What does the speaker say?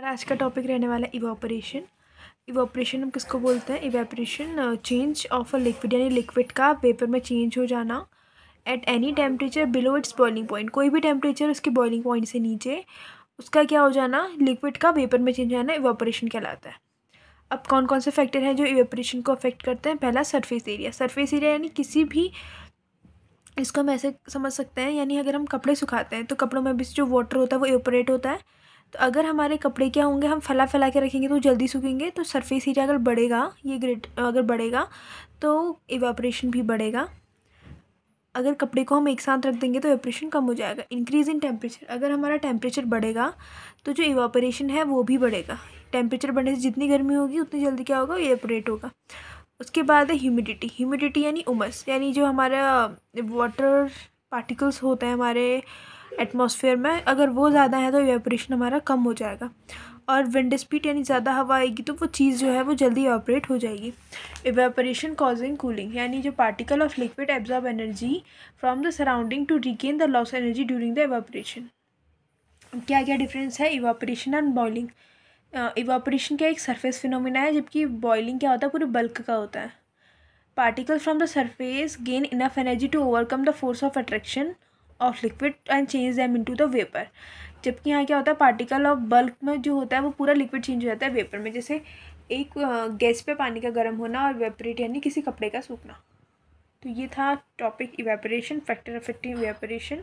और आज का टॉपिक रहने वाला है इवापोरेशन इवापोरेशन हम किसको बोलते हैं evaporation change of a liquid यानी लिक्विड का वेपर में चेंज हो जाना at any temperature below its boiling point कोई भी टेम्परेचर उसके बॉइलिंग पॉइंट से नीचे उसका क्या हो जाना लिक्विड का वेपर में चेंज हो जाना इवापोरेशन कहलाता है अब कौन कौन से फैक्टर हैं जो इवेपोरेशन को अफेक्ट करते हैं पहला सरफेस एरिया सरफेस एरिया यानी किसी भी इसको हम ऐसे समझ सकते हैं यानी अगर हम कपड़े सुखाते हैं तो कपड़ों में भी जो वाटर होता है वो एवोपरेट होता है तो अगर हमारे कपड़े क्या होंगे हम फैला फैला के रखेंगे तो जल्दी सूखेंगे तो सरफेस एरिया अगर बढ़ेगा ये ग्रेट अगर बढ़ेगा तो इवापोरेशन भी बढ़ेगा अगर कपड़े को हम एक साथ रख देंगे तो एवोपरेशन कम हो जाएगा इंक्रीज़ इन टेम्परेचर अगर हमारा टेम्परेचर बढ़ेगा तो जो इवापोरेशन है वो भी बढ़ेगा टेम्परेचर बढ़ने से जितनी गर्मी होगी उतनी जल्दी क्या होगा एवोपरेट होगा उसके बाद है ह्यूमिडिटी ह्यूमिडिटी यानी उमस यानी जो हमारा वाटर पार्टिकल्स होते हैं हमारे एटमॉस्फेयर में अगर वो ज़्यादा है तो वेपरेशन हमारा कम हो जाएगा और विंड स्पीड यानी ज़्यादा हवा आएगी तो वो चीज़ जो है वो जल्दी ऑपरेट हो जाएगी एवेपरेशन कॉजिंग कूलिंग यानी जो particle of liquid absorb energy from the surrounding to regain the loss energy during the evaporation क्या क्या डिफरेंस है इवापरेशन एंड बॉइलिंग इवापरेशन का एक सरफेस फिनोमिना है जबकि बॉइलिंग क्या होता है पूरे बल्क का होता है particle from the surface gain enough energy to overcome the force of attraction of liquid and change them to the vapour जबकि यहाँ क्या होता है पार्टिकल ऑफ बल्क में जो होता है वो पूरा लिक्विड चेंज हो जाता है वेपर में जैसे एक गैस पे पानी का गर्म होना और वेपरेट यानी किसी कपड़े का सूखना तो ये था topic evaporation factor affecting evaporation